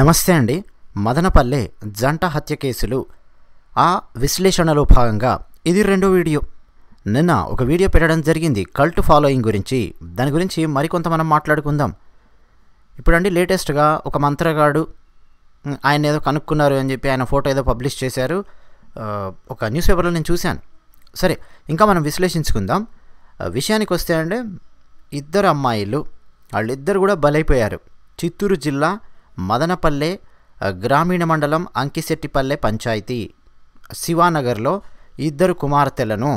నమస్తే అండి మదనపల్లె జంట హత్య కేసులు ఆ విశ్లేషణలో భాగంగా ఇది రెండో వీడియో నిన్న ఒక వీడియో పెట్టడం జరిగింది కల్ట్ ఫాలోయింగ్ గురించి దాని గురించి మరికొంత మనం మాట్లాడుకుందాం ఇప్పుడండి లేటెస్ట్గా ఒక మంత్రగాడు ఆయన ఏదో కనుక్కున్నారు అని చెప్పి ఆయన ఫోటో ఏదో పబ్లిష్ చేశారు ఒక న్యూస్ పేపర్లో నేను చూశాను సరే ఇంకా మనం విశ్లేషించుకుందాం విషయానికి వస్తే అంటే ఇద్దరు అమ్మాయిలు వాళ్ళిద్దరు కూడా బలైపోయారు చిత్తూరు జిల్లా మదనపల్లె గ్రామీణ మండలం అంకిశెట్టిపల్లె పంచాయతీ శివానగర్లో ఇద్దరు కుమార్తెలను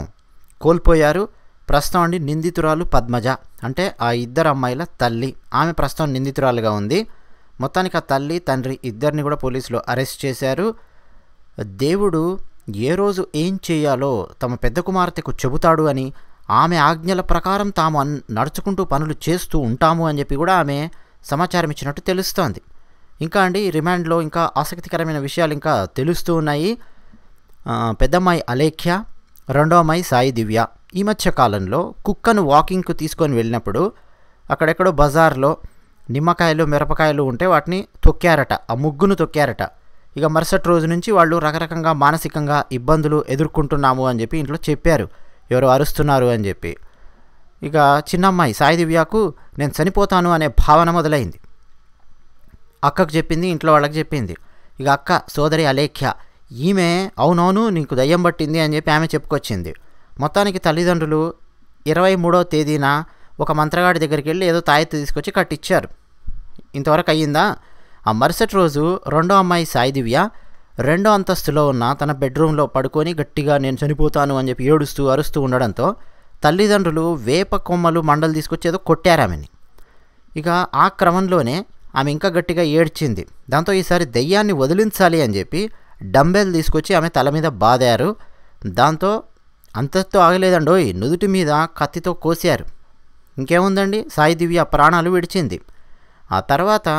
కోల్పోయారు ప్రస్తుతం అండి నిందితురాలు పద్మజ అంటే ఆ ఇద్దరు అమ్మాయిల తల్లి ఆమె ప్రస్తుతం నిందితురాలుగా ఉంది మొత్తానికి ఆ తల్లి తండ్రి ఇద్దరిని కూడా పోలీసులు అరెస్ట్ చేశారు దేవుడు ఏ రోజు ఏం చేయాలో తమ పెద్ద కుమార్తెకు చెబుతాడు అని ఆమె ఆజ్ఞల ప్రకారం తాము నడుచుకుంటూ పనులు చేస్తూ ఉంటాము అని చెప్పి కూడా ఆమె సమాచారం ఇచ్చినట్టు తెలుస్తోంది ఇంకా అండి రిమాండ్లో ఇంకా ఆసక్తికరమైన విషయాలు ఇంకా తెలుస్తూ ఉన్నాయి పెద్దమ్మాయి అలేఖ్య రెండో అమ్మాయి సాయి దివ్య ఈ మధ్య కాలంలో కుక్కను వాకింగ్కు తీసుకొని వెళ్ళినప్పుడు అక్కడెక్కడో బజార్లో నిమ్మకాయలు మిరపకాయలు ఉంటే వాటిని తొక్కారట ఆ ముగ్గును తొక్కారట ఇక మరుసటి రోజు నుంచి వాళ్ళు రకరకంగా మానసికంగా ఇబ్బందులు ఎదుర్కొంటున్నాము అని చెప్పి ఇంట్లో చెప్పారు ఎవరు అరుస్తున్నారు అని చెప్పి ఇక చిన్నమ్మాయి సాయి దివ్యకు నేను చనిపోతాను అనే భావన మొదలైంది అక్కకు చెప్పింది ఇంట్లో వాళ్ళకి చెప్పింది ఇక అక్క సోదరి అలేఖ్య ఈమె అవునవును నీకు దయ్యం పట్టింది అని చెప్పి ఆమె చెప్పుకొచ్చింది మొత్తానికి తల్లిదండ్రులు ఇరవై మూడో తేదీన ఒక మంత్రగాడి దగ్గరికి వెళ్ళి ఏదో తాయెత్తు తీసుకొచ్చి కట్టిచ్చారు ఇంతవరకు అయ్యిందా ఆ మరుసటి రోజు రెండో అమ్మాయి సాయి దివ్య రెండో అంతస్తులో ఉన్న తన బెడ్రూమ్లో పడుకొని గట్టిగా నేను చనిపోతాను అని చెప్పి ఏడుస్తూ అరుస్తూ ఉండడంతో తల్లిదండ్రులు వేప కొమ్మలు మండలు తీసుకొచ్చి ఏదో కొట్టారామెని ఇక ఆ క్రమంలోనే ఆమె ఇంకా గట్టిగా ఏడ్చింది దాంతో ఈసారి దెయ్యాన్ని వదిలించాలి అని చెప్పి డంబెల్ తీసుకొచ్చి ఆమె తల మీద బాదారు దాంతో అంతతో ఆగలేదండోయ్ నుదుటి మీద కత్తితో కోసారు ఇంకేముందండి సాయి దివ్య ప్రాణాలు విడిచింది ఆ తర్వాత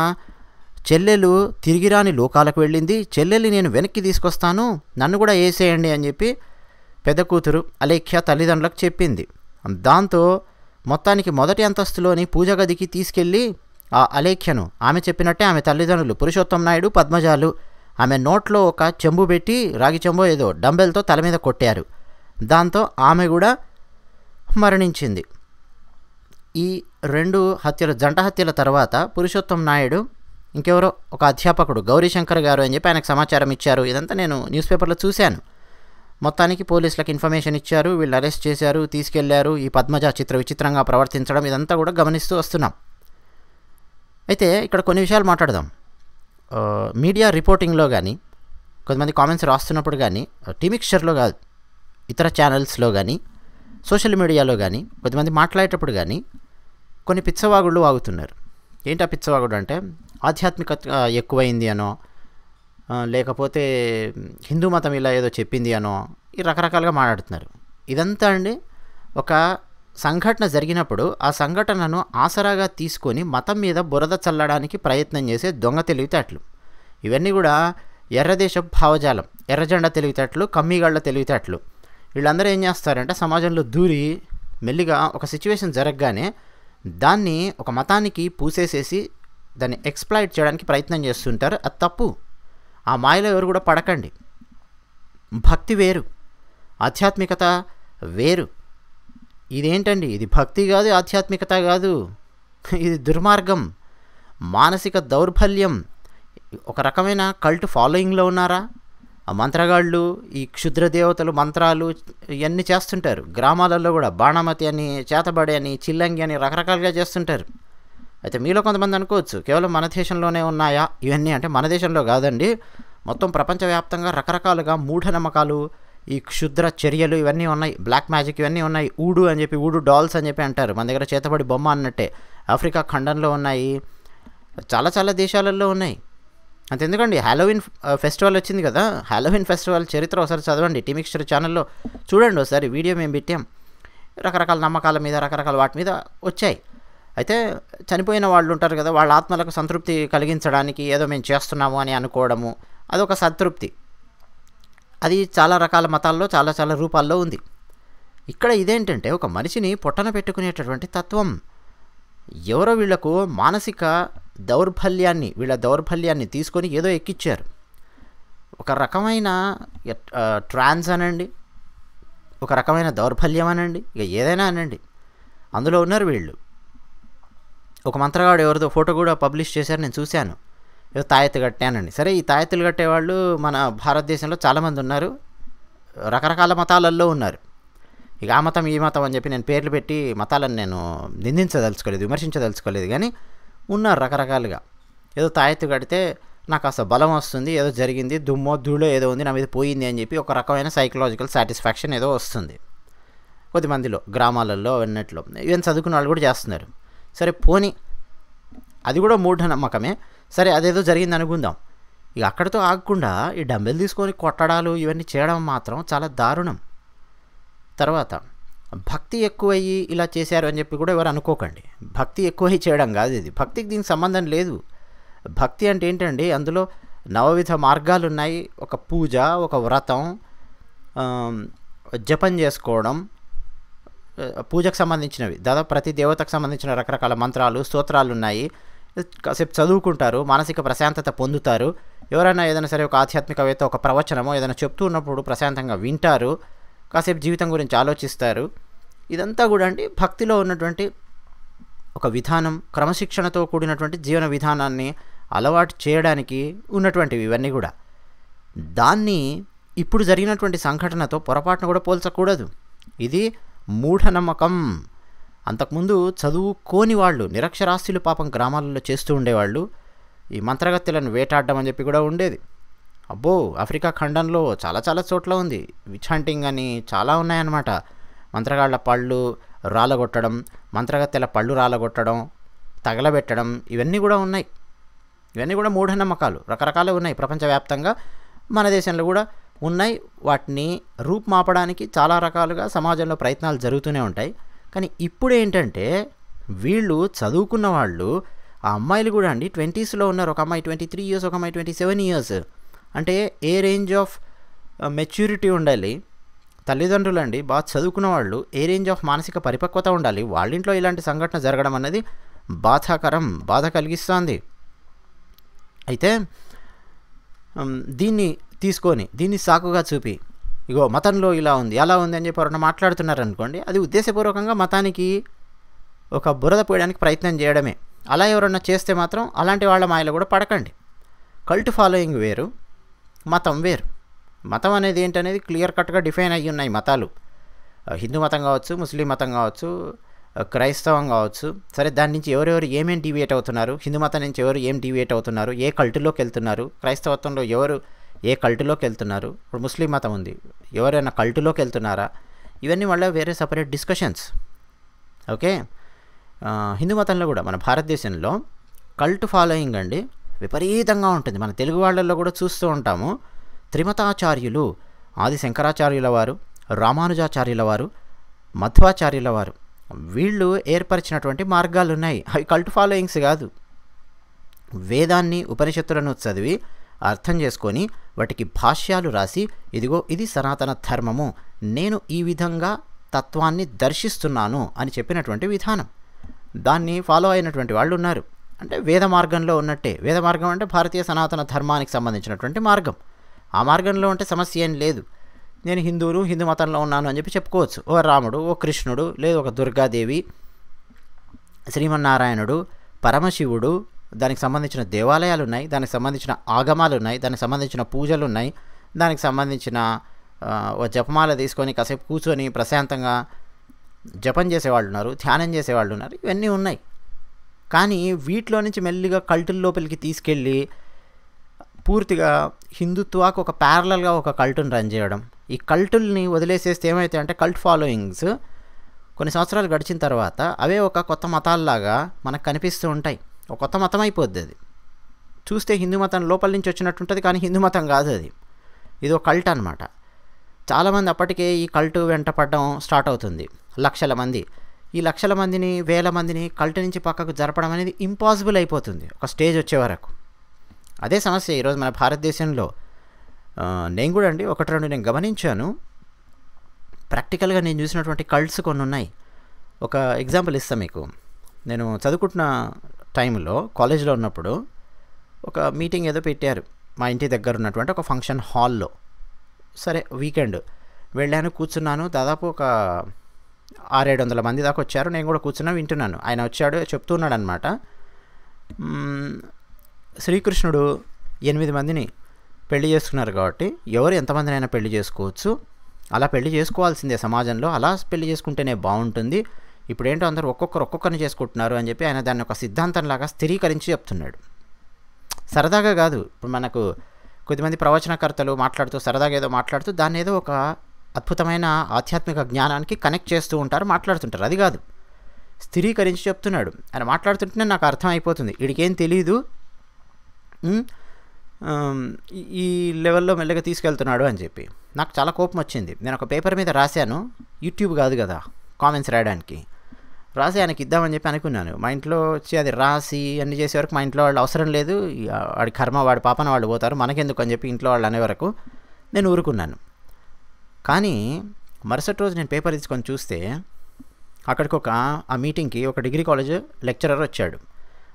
చెల్లెలు తిరిగిరాని లోకాలకు వెళ్ళింది చెల్లెలు నేను వెనక్కి తీసుకొస్తాను నన్ను కూడా వేసేయండి అని చెప్పి పెద్ద కూతురు అలేఖ్య తల్లిదండ్రులకు చెప్పింది దాంతో మొత్తానికి మొదటి అంతస్తులోని పూజ గదికి తీసుకెళ్ళి ఆ అలేఖ్యను ఆమె చెప్పినట్టే ఆమె తల్లిదండ్రులు పురుషోత్తం నాయుడు పద్మజాలు ఆమె నోట్లో ఒక చెంబు పెట్టి రాగి చెంబు ఏదో డంబెల్తో తల మీద కొట్టారు దాంతో ఆమె కూడా మరణించింది ఈ రెండు హత్యలు జంట హత్యల తర్వాత పురుషోత్తం నాయుడు ఇంకెవరో ఒక అధ్యాపకుడు గౌరీశంకర్ గారు అని చెప్పి ఆయనకు సమాచారం ఇచ్చారు ఇదంతా నేను న్యూస్ పేపర్లో చూశాను మొత్తానికి పోలీసులకు ఇన్ఫర్మేషన్ ఇచ్చారు వీళ్ళు అరెస్ట్ చేశారు తీసుకెళ్లారు ఈ పద్మజ చిత్ర విచిత్రంగా ప్రవర్తించడం ఇదంతా కూడా గమనిస్తూ వస్తున్నాం అయితే ఇక్కడ కొన్ని విషయాలు మాట్లాడదాం మీడియా రిపోర్టింగ్లో కానీ కొంతమంది కామెంట్స్ రాస్తున్నప్పుడు కానీ టీమిక్చర్లో కాదు ఇతర ఛానల్స్లో కానీ సోషల్ మీడియాలో కానీ కొంతమంది మాట్లాడేటప్పుడు కానీ కొన్ని పిచ్చవాగుళ్ళు వాగుతున్నారు ఏంటి ఆ పిచ్చవాగుడు అంటే ఆధ్యాత్మికత ఎక్కువైంది అనో లేకపోతే హిందూ మతం ఇలా ఏదో చెప్పింది అనో ఈ రకరకాలుగా మాట్లాడుతున్నారు ఇదంతా అండి ఒక సంఘటన జరిగినప్పుడు ఆ సంఘటనను ఆసరాగా తీసుకొని మతం మీద బురద చల్లడానికి ప్రయత్నం చేసే దొంగ తెలివితేటలు ఇవన్నీ కూడా ఎర్రదేశపు భావజాలం ఎర్రజెండ తెలివితేటలు కమ్మీగాళ్ల తెలివితేటలు వీళ్ళందరూ ఏం చేస్తారంటే సమాజంలో దూరి మెల్లిగా ఒక సిచ్యువేషన్ జరగగానే దాన్ని ఒక మతానికి పూసేసేసి దాన్ని ఎక్స్ప్లాయిట్ చేయడానికి ప్రయత్నం చేస్తుంటారు అది తప్పు ఆ మాయలో ఎవరు కూడా పడకండి భక్తి వేరు ఆధ్యాత్మికత వేరు ఇదేంటండి ఇది భక్తి కాదు ఆధ్యాత్మికత కాదు ఇది దుర్మార్గం మానసిక దౌర్బల్యం ఒక రకమైన కల్ట్ ఫాలోయింగ్లో ఉన్నారా ఆ మంత్రగాళ్ళు ఈ క్షుద్ర దేవతలు మంత్రాలు ఇవన్నీ చేస్తుంటారు గ్రామాలలో కూడా బాణమతి అని చేతబడి అని చిల్లంగి అని రకరకాలుగా చేస్తుంటారు అయితే మీలో కొంతమంది అనుకోవచ్చు కేవలం మన దేశంలోనే ఉన్నాయా ఇవన్నీ అంటే మన దేశంలో కాదండి మొత్తం ప్రపంచవ్యాప్తంగా రకరకాలుగా మూఢ నమ్మకాలు ఈ క్షుద్ర చర్యలు ఇవన్నీ ఉన్నాయి బ్లాక్ మ్యాజిక్ ఇవన్నీ ఉన్నాయి ఊడు అని చెప్పి ఊడు డాల్స్ అని చెప్పి అంటారు మన దగ్గర చేతబడి బొమ్మ అన్నట్టే ఆఫ్రికా ఖండంలో ఉన్నాయి చాలా చాలా దేశాలలో ఉన్నాయి అంత ఎందుకండి హ్యాలోవిన్ ఫెస్టివల్ uh, వచ్చింది కదా హ్యాలోవిన్ ఫెస్టివల్ చరిత్ర ఒకసారి చదవండి టీమిక్స్టర్ ఛానల్లో చూడండి ఒకసారి వీడియో మేము పెట్టాం రకరకాల నమ్మకాల మీద రకరకాల వాటి మీద వచ్చాయి అయితే చనిపోయిన వాళ్ళు ఉంటారు కదా వాళ్ళ ఆత్మలకు సంతృప్తి కలిగించడానికి ఏదో మేము చేస్తున్నాము అని అనుకోవడము అదొక సంతృప్తి అది చాలా రకాల మతాల్లో చాలా చాలా రూపాల్లో ఉంది ఇక్కడ ఇదేంటంటే ఒక మనిషిని పొట్టన పెట్టుకునేటటువంటి తత్వం ఎవరో వీళ్లకు మానసిక దౌర్బల్యాన్ని వీళ్ళ దౌర్బల్యాన్ని తీసుకొని ఏదో ఎక్కిచ్చారు ఒక రకమైన ట్రాన్స్ అనండి ఒక రకమైన దౌర్బల్యం అనండి ఇక ఏదైనా అనండి అందులో ఉన్నారు వీళ్ళు ఒక మంత్రగాడు ఎవరిదో ఫోటో కూడా పబ్లిష్ చేశారు నేను చూశాను ఏదో తాయెత్తు కట్టానండి సరే ఈ తాయెత్తులు కట్టేవాళ్ళు మన భారతదేశంలో చాలామంది ఉన్నారు రకరకాల మతాలల్లో ఉన్నారు ఇక ఆ మతం ఈ మతం అని చెప్పి నేను పేర్లు పెట్టి మతాలను నేను నిందించదలుచుకోలేదు విమర్శించదలుచుకోలేదు కానీ ఉన్నారు రకరకాలుగా ఏదో తాయెత్తు కడితే నాకు అసలు బలం వస్తుంది ఏదో జరిగింది దుమ్మో ధూళో ఏదో ఉంది నా మీద పోయింది అని చెప్పి ఒక రకమైన సైకలాజికల్ సాటిస్ఫాక్షన్ ఏదో వస్తుంది కొద్దిమందిలో గ్రామాలలో అన్నట్లో ఇవన్నీ చదువుకున్న వాళ్ళు కూడా చేస్తున్నారు సరే పోని అది కూడా మూఢనమ్మకమే సరే అదేదో జరిగింది అనుకుందాం ఇక అక్కడితో ఆగకుండా ఈ డంబెల్ తీసుకొని కొట్టడాలు ఇవన్నీ చేయడం మాత్రం చాలా దారుణం తర్వాత భక్తి ఎక్కువయ్యి ఇలా చేశారు అని చెప్పి కూడా ఎవరు అనుకోకండి భక్తి ఎక్కువై చేయడం కాదు ఇది భక్తికి దీనికి సంబంధం లేదు భక్తి అంటే ఏంటండి అందులో నవవిధ మార్గాలు ఉన్నాయి ఒక పూజ ఒక వ్రతం జపం చేసుకోవడం పూజకు సంబంధించినవి దాదాపు ప్రతి దేవతకు సంబంధించిన రకరకాల మంత్రాలు స్తోత్రాలు ఉన్నాయి కాసేపు చదువుకుంటారు మానసిక ప్రశాంతత పొందుతారు ఎవరైనా ఏదైనా సరే ఒక ఆధ్యాత్మికవేత్త ఒక ప్రవచనమో ఏదైనా చెప్తూ ఉన్నప్పుడు ప్రశాంతంగా వింటారు కాసేపు జీవితం గురించి ఆలోచిస్తారు ఇదంతా కూడా అండి భక్తిలో ఉన్నటువంటి ఒక విధానం క్రమశిక్షణతో కూడినటువంటి జీవన విధానాన్ని అలవాటు చేయడానికి ఉన్నటువంటివి ఇవన్నీ కూడా దాన్ని ఇప్పుడు జరిగినటువంటి సంఘటనతో పొరపాటును కూడా పోల్చకూడదు ఇది మూఢనమ్మకం అంతకుముందు చదువుకోని వాళ్ళు నిరక్షరాస్తులు పాపం గ్రామాలలో చేస్తూ ఉండేవాళ్ళు ఈ మంత్రగత్తెలను వేటాడడం అని చెప్పి కూడా ఉండేది అబ్బో ఆఫ్రికా ఖండంలో చాలా చాలా చోట్ల ఉంది విచ్ హంటింగ్ అని చాలా ఉన్నాయన్నమాట మంత్రగాళ్ల పళ్ళు రాలగొట్టడం మంత్రగత్తెల పళ్ళు రాలగొట్టడం తగలబెట్టడం ఇవన్నీ కూడా ఉన్నాయి ఇవన్నీ కూడా మూఢనమ్మకాలు రకరకాలు ఉన్నాయి ప్రపంచవ్యాప్తంగా మన దేశంలో కూడా ఉన్నాయి వాటిని రూపుమాపడానికి చాలా రకాలుగా సమాజంలో ప్రయత్నాలు జరుగుతూనే ఉంటాయి కానీ ఇప్పుడు ఏంటంటే వీళ్ళు చదువుకున్న వాళ్ళు ఆ అమ్మాయిలు కూడా అండి ట్వంటీస్లో ఉన్నారు ఒక అమ్మాయి ట్వంటీ త్రీ ఇయర్స్ ఒక అమ్మాయి ట్వంటీ సెవెన్ ఇయర్స్ అంటే ఏ రేంజ్ ఆఫ్ మెచ్యూరిటీ ఉండాలి తల్లిదండ్రులు అండి బాగా చదువుకున్న వాళ్ళు ఏ రేంజ్ ఆఫ్ మానసిక పరిపక్వత ఉండాలి వాళ్ళింట్లో ఇలాంటి సంఘటన జరగడం అనేది బాధాకరం బాధ కలిగిస్తుంది అయితే దీన్ని తీసుకొని దీన్ని సాకుగా చూపి ఇగో మతంలో ఇలా ఉంది అలా ఉంది అని చెప్పి ఎవరన్నా మాట్లాడుతున్నారు అనుకోండి అది ఉద్దేశపూర్వకంగా మతానికి ఒక బురద పోయడానికి ప్రయత్నం చేయడమే అలా ఎవరన్నా చేస్తే మాత్రం అలాంటి వాళ్ళ మాయలు కూడా పడకండి కల్ట్ ఫాలోయింగ్ వేరు మతం వేరు మతం అనేది ఏంటనేది క్లియర్ కట్గా డిఫైన్ అయ్యి ఉన్నాయి మతాలు హిందూ మతం కావచ్చు ముస్లిం మతం కావచ్చు క్రైస్తవం కావచ్చు సరే దాని నుంచి ఎవరెవరు ఏమేమి డివియేట్ అవుతున్నారు హిందూ మతం నుంచి ఎవరు ఏం డివియేట్ అవుతున్నారు ఏ కల్టులోకి వెళ్తున్నారు క్రైస్తవత్వంలో ఎవరు ఏ కల్టులోకి వెళ్తున్నారు ఇప్పుడు ముస్లిం మతం ఉంది ఎవరైనా కల్టులోకి వెళ్తున్నారా ఇవన్నీ మళ్ళీ వేరే సపరేట్ డిస్కషన్స్ ఓకే హిందూ మతంలో కూడా మన భారతదేశంలో కల్ట్ ఫాలోయింగ్ అండి విపరీతంగా ఉంటుంది మన తెలుగు వాళ్ళల్లో కూడా చూస్తూ ఉంటాము త్రిమతాచార్యులు ఆది శంకరాచార్యుల వారు రామానుజాచార్యుల వారు మధ్వాచార్యుల వారు వీళ్ళు ఏర్పరిచినటువంటి మార్గాలు ఉన్నాయి అవి కల్ట్ ఫాలోయింగ్స్ కాదు వేదాన్ని ఉపనిషత్తులను చదివి అర్థం చేసుకొని వాటికి భాష్యాలు రాసి ఇదిగో ఇది సనాతన ధర్మము నేను ఈ విధంగా తత్వాన్ని దర్శిస్తున్నాను అని చెప్పినటువంటి విధానం దాన్ని ఫాలో అయినటువంటి వాళ్ళు ఉన్నారు అంటే వేద మార్గంలో ఉన్నట్టే వేద మార్గం అంటే భారతీయ సనాతన ధర్మానికి సంబంధించినటువంటి మార్గం ఆ మార్గంలో ఉంటే సమస్య ఏం లేదు నేను హిందువులు హిందూ మతంలో ఉన్నాను అని చెప్పి చెప్పుకోవచ్చు ఓ రాముడు ఓ కృష్ణుడు లేదు ఒక దుర్గాదేవి శ్రీమన్నారాయణుడు పరమశివుడు దానికి సంబంధించిన దేవాలయాలు ఉన్నాయి దానికి సంబంధించిన ఆగమాలు ఉన్నాయి దానికి సంబంధించిన పూజలు ఉన్నాయి దానికి సంబంధించిన జపమాల తీసుకొని కాసేపు కూర్చొని ప్రశాంతంగా జపం చేసేవాళ్ళు ఉన్నారు ధ్యానం చేసేవాళ్ళు ఉన్నారు ఇవన్నీ ఉన్నాయి కానీ వీటిలో నుంచి మెల్లిగా కల్టుల లోపలికి తీసుకెళ్ళి పూర్తిగా హిందుత్వాకు ఒక ప్యారలల్గా ఒక కల్టును రన్ చేయడం ఈ కల్టుల్ని వదిలేసేస్తే ఏమైతే అంటే కల్ట్ ఫాలోయింగ్స్ కొన్ని సంవత్సరాలు గడిచిన తర్వాత అవే ఒక కొత్త మతాల్లాగా మనకు కనిపిస్తూ ఉంటాయి ఒక కొత్త మతం అయిపోద్ది అది చూస్తే హిందూ మతం లోపల నుంచి వచ్చినట్టుంటుంది కానీ హిందూ మతం కాదు అది ఇది ఒక కల్ట్ అనమాట చాలామంది అప్పటికే ఈ కల్ట్ వెంట పడడం స్టార్ట్ అవుతుంది లక్షల మంది ఈ లక్షల మందిని వేల మందిని కల్ట్ నుంచి పక్కకు జరపడం అనేది ఇంపాసిబుల్ అయిపోతుంది ఒక స్టేజ్ వచ్చే వరకు అదే సమస్య ఈరోజు మన భారతదేశంలో నేను కూడా అండి ఒకటి రెండు నేను గమనించాను ప్రాక్టికల్గా నేను చూసినటువంటి కల్ట్స్ కొన్ని ఉన్నాయి ఒక ఎగ్జాంపుల్ ఇస్తాను మీకు నేను చదువుకుంటున్న టైంలో కాలేజ్లో ఉన్నప్పుడు ఒక మీటింగ్ ఏదో పెట్టారు మా ఇంటి దగ్గర ఉన్నటువంటి ఒక ఫంక్షన్ హాల్లో సరే వీకెండ్ వెళ్ళాను కూర్చున్నాను దాదాపు ఒక ఆరేడు వందల మంది దాకా వచ్చారు నేను కూడా కూర్చున్నా వింటున్నాను ఆయన వచ్చాడు చెప్తున్నాడు అనమాట శ్రీకృష్ణుడు ఎనిమిది మందిని పెళ్లి చేసుకున్నారు కాబట్టి ఎవరు ఎంతమందినైనా పెళ్లి చేసుకోవచ్చు అలా పెళ్లి చేసుకోవాల్సిందే సమాజంలో అలా పెళ్లి చేసుకుంటేనే బాగుంటుంది ఇప్పుడు ఏంటో అందరూ ఒక్కొక్కరు ఒక్కొక్కరిని చేసుకుంటున్నారు అని చెప్పి ఆయన దాన్ని ఒక సిద్ధాంతంలాగా స్థిరీకరించి చెప్తున్నాడు సరదాగా కాదు ఇప్పుడు మనకు కొద్దిమంది ప్రవచనకర్తలు మాట్లాడుతూ సరదాగా ఏదో మాట్లాడుతూ దాన్ని ఏదో ఒక అద్భుతమైన ఆధ్యాత్మిక జ్ఞానానికి కనెక్ట్ చేస్తూ ఉంటారు మాట్లాడుతుంటారు అది కాదు స్థిరీకరించి చెప్తున్నాడు ఆయన మాట్లాడుతుంటేనే నాకు అర్థం అయిపోతుంది వీడికేం తెలియదు ఈ లెవెల్లో మెల్లగా తీసుకెళ్తున్నాడు అని చెప్పి నాకు చాలా కోపం వచ్చింది నేను ఒక పేపర్ మీద రాశాను యూట్యూబ్ కాదు కదా కామెంట్స్ రాయడానికి రాసి ఆయనకి ఇద్దామని చెప్పి అనుకున్నాను మా ఇంట్లో వచ్చి అది రాసి అన్ని చేసే వరకు మా ఇంట్లో వాళ్ళు అవసరం లేదు వాడి కర్మ వాడి పాపన వాళ్ళు పోతారు మనకెందుకు అని చెప్పి ఇంట్లో వాళ్ళు అనే వరకు నేను ఊరుకున్నాను కానీ మరుసటి రోజు నేను పేపర్ తీసుకొని చూస్తే అక్కడికి ఒక ఆ మీటింగ్కి ఒక డిగ్రీ కాలేజ్ లెక్చరర్ వచ్చాడు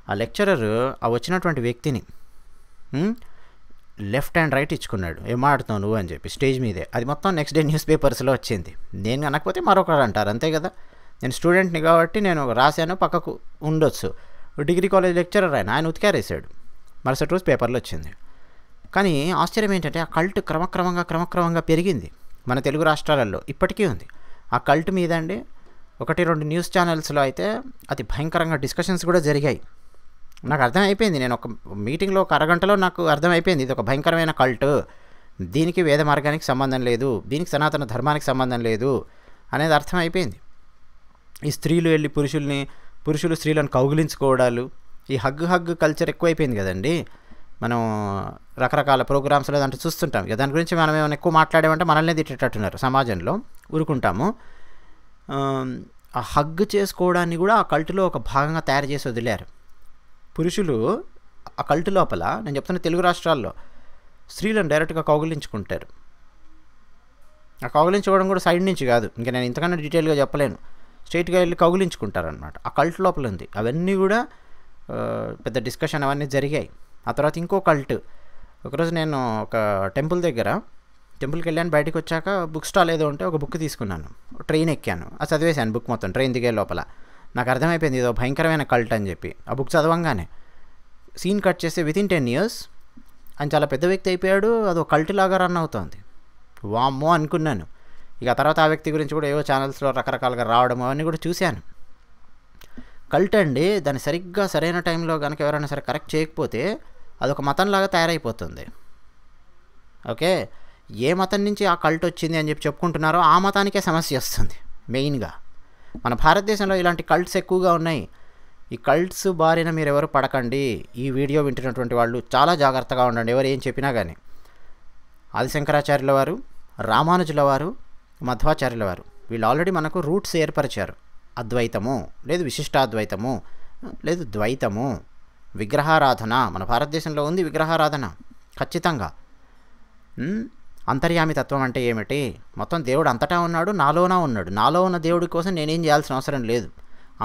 ఆ లెక్చరర్ ఆ వచ్చినటువంటి వ్యక్తిని లెఫ్ట్ అండ్ రైట్ ఇచ్చుకున్నాడు ఏం ఆడుతావు నువ్వు అని చెప్పి స్టేజ్ మీదే అది మొత్తం నెక్స్ట్ డే న్యూస్ పేపర్స్లో వచ్చింది నేను అనకపోతే మరొకరు అంటారు అంతే కదా నేను స్టూడెంట్ని కాబట్టి నేను రాశాను పక్కకు ఉండొచ్చు డిగ్రీ కాలేజ్ లెక్చరర్ ఆయన ఆయన ఉతికారేశాడు మరుసటి రోజు పేపర్లో వచ్చింది కానీ ఆశ్చర్యం ఏంటంటే ఆ కల్ట్ క్రమక్రమంగా క్రమక్రమంగా పెరిగింది మన తెలుగు రాష్ట్రాలలో ఇప్పటికీ ఉంది ఆ కల్ట్ మీద అండి ఒకటి రెండు న్యూస్ ఛానల్స్లో అయితే అతి భయంకరంగా డిస్కషన్స్ కూడా జరిగాయి నాకు అర్థమైపోయింది నేను ఒక మీటింగ్లో ఒక అరగంటలో నాకు అర్థమైపోయింది ఇది ఒక భయంకరమైన కల్ట్ దీనికి వేద మార్గానికి సంబంధం లేదు దీనికి సనాతన ధర్మానికి సంబంధం లేదు అనేది అర్థమైపోయింది ఈ స్త్రీలు వెళ్ళి పురుషుల్ని పురుషులు స్త్రీలను కౌగిలించుకోవడాలు ఈ హగ్ హగ్ కల్చర్ ఎక్కువైపోయింది కదండి మనం రకరకాల ప్రోగ్రామ్స్లో దాంట్లో చూస్తుంటాం దాని గురించి మనం ఏమైనా ఎక్కువ మాట్లాడేమంటే మనల్నే తిట్టేటట్టున్నారు సమాజంలో ఊరుకుంటాము ఆ హగ్ చేసుకోవడాన్ని కూడా ఆ కల్టులో ఒక భాగంగా తయారు చేసి వదిలేరు పురుషులు ఆ కల్టు లోపల నేను చెప్తున్న తెలుగు రాష్ట్రాల్లో స్త్రీలను డైరెక్ట్గా కౌగులించుకుంటారు ఆ కౌగులించుకోవడం కూడా సైడ్ నుంచి కాదు ఇంకా నేను ఇంతకన్నా డీటెయిల్గా చెప్పలేను స్ట్రైట్గా వెళ్ళి కౌగిలించుకుంటారనమాట ఆ కల్ట్ లోపల ఉంది అవన్నీ కూడా పెద్ద డిస్కషన్ అవన్నీ జరిగాయి ఆ తర్వాత ఇంకో కల్ట్ ఒకరోజు నేను ఒక టెంపుల్ దగ్గర టెంపుల్కి వెళ్ళాను బయటకు వచ్చాక బుక్ స్టాల్ ఏదో ఉంటే ఒక బుక్ తీసుకున్నాను ట్రైన్ ఎక్కాను ఆ చదివేశాను బుక్ మొత్తం ట్రైన్ దిగే లోపల నాకు అర్థమైపోయింది ఇదో భయంకరమైన కల్ట్ అని చెప్పి ఆ బుక్ చదవంగానే సీన్ కట్ చేస్తే వితిన్ టెన్ ఇయర్స్ ఆయన చాలా పెద్ద వ్యక్తి అయిపోయాడు అది ఒక కల్ట్ లాగా రన్ అవుతుంది వామ్మో అనుకున్నాను ఇక తర్వాత ఆ వ్యక్తి గురించి కూడా ఏవో ఛానల్స్లో రకరకాలుగా రావడం అవన్నీ కూడా చూశాను కల్ట్ అండి దాన్ని సరిగ్గా సరైన టైంలో కనుక ఎవరైనా సరే కరెక్ట్ చేయకపోతే అదొక మతంలాగా తయారైపోతుంది ఓకే ఏ మతం నుంచి ఆ కల్ట్ వచ్చింది అని చెప్పి చెప్పుకుంటున్నారో ఆ మతానికే సమస్య వస్తుంది మెయిన్గా మన భారతదేశంలో ఇలాంటి కల్ట్స్ ఎక్కువగా ఉన్నాయి ఈ కల్ట్స్ బారిన మీరు ఎవరు పడకండి ఈ వీడియో వింటున్నటువంటి వాళ్ళు చాలా జాగ్రత్తగా ఉండండి ఎవరు ఏం చెప్పినా కానీ ఆది శంకరాచార్యుల వారు రామానుజుల వారు మధ్వాచార్యుల వారు వీళ్ళు ఆల్రెడీ మనకు రూట్స్ ఏర్పరిచారు అద్వైతము లేదు విశిష్టాద్వైతము లేదు ద్వైతము విగ్రహారాధన మన భారతదేశంలో ఉంది విగ్రహారాధన ఖచ్చితంగా అంతర్యామి తత్వం అంటే ఏమిటి మొత్తం దేవుడు అంతటా ఉన్నాడు నాలోనా ఉన్నాడు నాలో ఉన్న దేవుడి కోసం నేనేం చేయాల్సిన అవసరం లేదు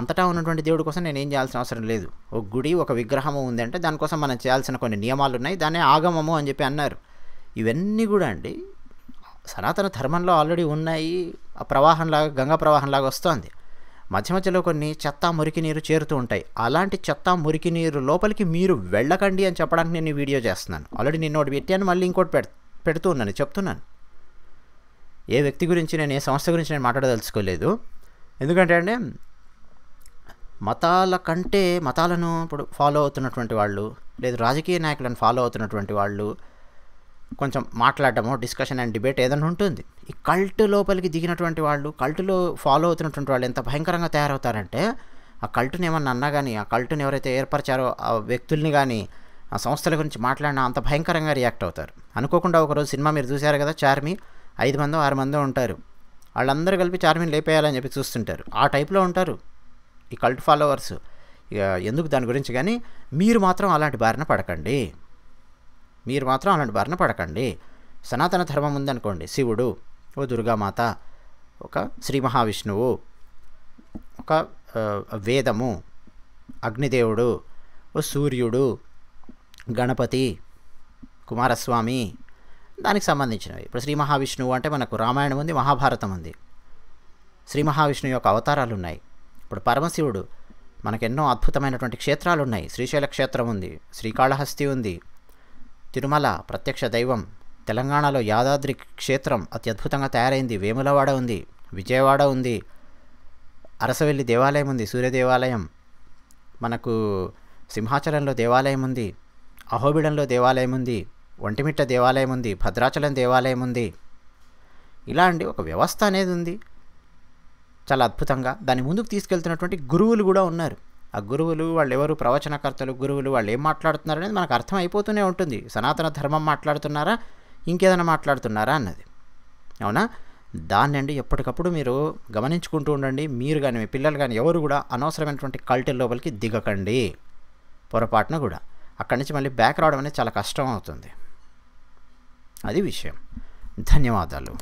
అంతటా ఉన్నటువంటి దేవుడి కోసం నేనేం చేయాల్సిన అవసరం లేదు ఒక గుడి ఒక విగ్రహము ఉందంటే దానికోసం మనం చేయాల్సిన కొన్ని నియమాలు ఉన్నాయి దాన్ని ఆగమము అని చెప్పి అన్నారు ఇవన్నీ కూడా అండి సనాతన ధర్మంలో ఆల్రెడీ ఉన్నాయి ఆ ప్రవాహంలాగా గంగా ప్రవాహంలాగా వస్తోంది మధ్య మధ్యలో కొన్ని చెత్త మురికి నీరు చేరుతూ ఉంటాయి అలాంటి చెత్త మురికి నీరు లోపలికి మీరు వెళ్ళకండి అని చెప్పడానికి నేను వీడియో చేస్తున్నాను ఆల్రెడీ నేను ఒకటి పెట్టాను మళ్ళీ ఇంకోటి పెడుతూ ఉన్నాను చెప్తున్నాను ఏ వ్యక్తి గురించి నేను ఏ సంస్థ గురించి నేను మాట్లాడదలుచుకోలేదు ఎందుకంటే అండి మతాల కంటే మతాలను ఇప్పుడు ఫాలో అవుతున్నటువంటి వాళ్ళు లేదు రాజకీయ నాయకులను ఫాలో అవుతున్నటువంటి వాళ్ళు కొంచెం మాట్లాడటము డిస్కషన్ అండ్ డిబేట్ ఏదైనా ఉంటుంది ఈ కల్ట్ లోపలికి దిగినటువంటి వాళ్ళు కల్టులో ఫాలో అవుతున్నటువంటి వాళ్ళు ఎంత భయంకరంగా తయారవుతారంటే ఆ కల్టుని ఏమన్నా అన్నా కానీ ఆ కల్టుని ఎవరైతే ఏర్పరిచారో ఆ వ్యక్తుల్ని కానీ ఆ సంస్థల గురించి మాట్లాడినా అంత భయంకరంగా రియాక్ట్ అవుతారు అనుకోకుండా ఒకరోజు సినిమా మీరు చూశారు కదా చార్మి ఐదు మందో ఆరు మందో ఉంటారు వాళ్ళందరూ కలిపి చార్మిని లేపేయాలని చెప్పి చూస్తుంటారు ఆ టైప్లో ఉంటారు ఈ కల్ట్ ఫాలోవర్స్ ఎందుకు దాని గురించి కానీ మీరు మాత్రం అలాంటి బారిన పడకండి మీరు మాత్రం అలాంటి బారిన పడకండి సనాతన ధర్మం ఉందనుకోండి శివుడు ఓ దుర్గామాత ఒక శ్రీ మహావిష్ణువు ఒక వేదము అగ్నిదేవుడు ఓ సూర్యుడు గణపతి కుమారస్వామి దానికి సంబంధించినవి ఇప్పుడు శ్రీ మహావిష్ణువు అంటే మనకు రామాయణం ఉంది మహాభారతం ఉంది శ్రీ మహావిష్ణువు యొక్క అవతారాలు ఉన్నాయి ఇప్పుడు పరమశివుడు మనకెన్నో అద్భుతమైనటువంటి క్షేత్రాలు ఉన్నాయి శ్రీశైల క్షేత్రం ఉంది శ్రీకాళహస్తి ఉంది తిరుమల ప్రత్యక్ష దైవం తెలంగాణలో యాదాద్రి క్షేత్రం అత్యద్భుతంగా తయారైంది వేములవాడ ఉంది విజయవాడ ఉంది అరసవెల్లి దేవాలయం ఉంది సూర్య దేవాలయం మనకు సింహాచలంలో దేవాలయం ఉంది అహోబిడంలో దేవాలయం ఉంది ఒంటిమిట్ట దేవాలయం ఉంది భద్రాచలం దేవాలయం ఉంది ఇలా అండి ఒక వ్యవస్థ అనేది ఉంది చాలా అద్భుతంగా దాని ముందుకు తీసుకెళ్తున్నటువంటి గురువులు కూడా ఉన్నారు ఆ గురువులు వాళ్ళెవరు ప్రవచనకర్తలు గురువులు వాళ్ళు ఏం మాట్లాడుతున్నారు అనేది మనకు అర్థమైపోతూనే ఉంటుంది సనాతన ధర్మం మాట్లాడుతున్నారా ఇంకేదైనా మాట్లాడుతున్నారా అన్నది అవునా దాన్నండి ఎప్పటికప్పుడు మీరు గమనించుకుంటూ ఉండండి మీరు కానీ మీ పిల్లలు కానీ ఎవరు కూడా అనవసరమైనటువంటి కల్టీ లోపలికి దిగకండి పొరపాటున కూడా అక్కడి నుంచి మళ్ళీ బ్యాక్ రావడం అనేది చాలా కష్టం అవుతుంది అది విషయం ధన్యవాదాలు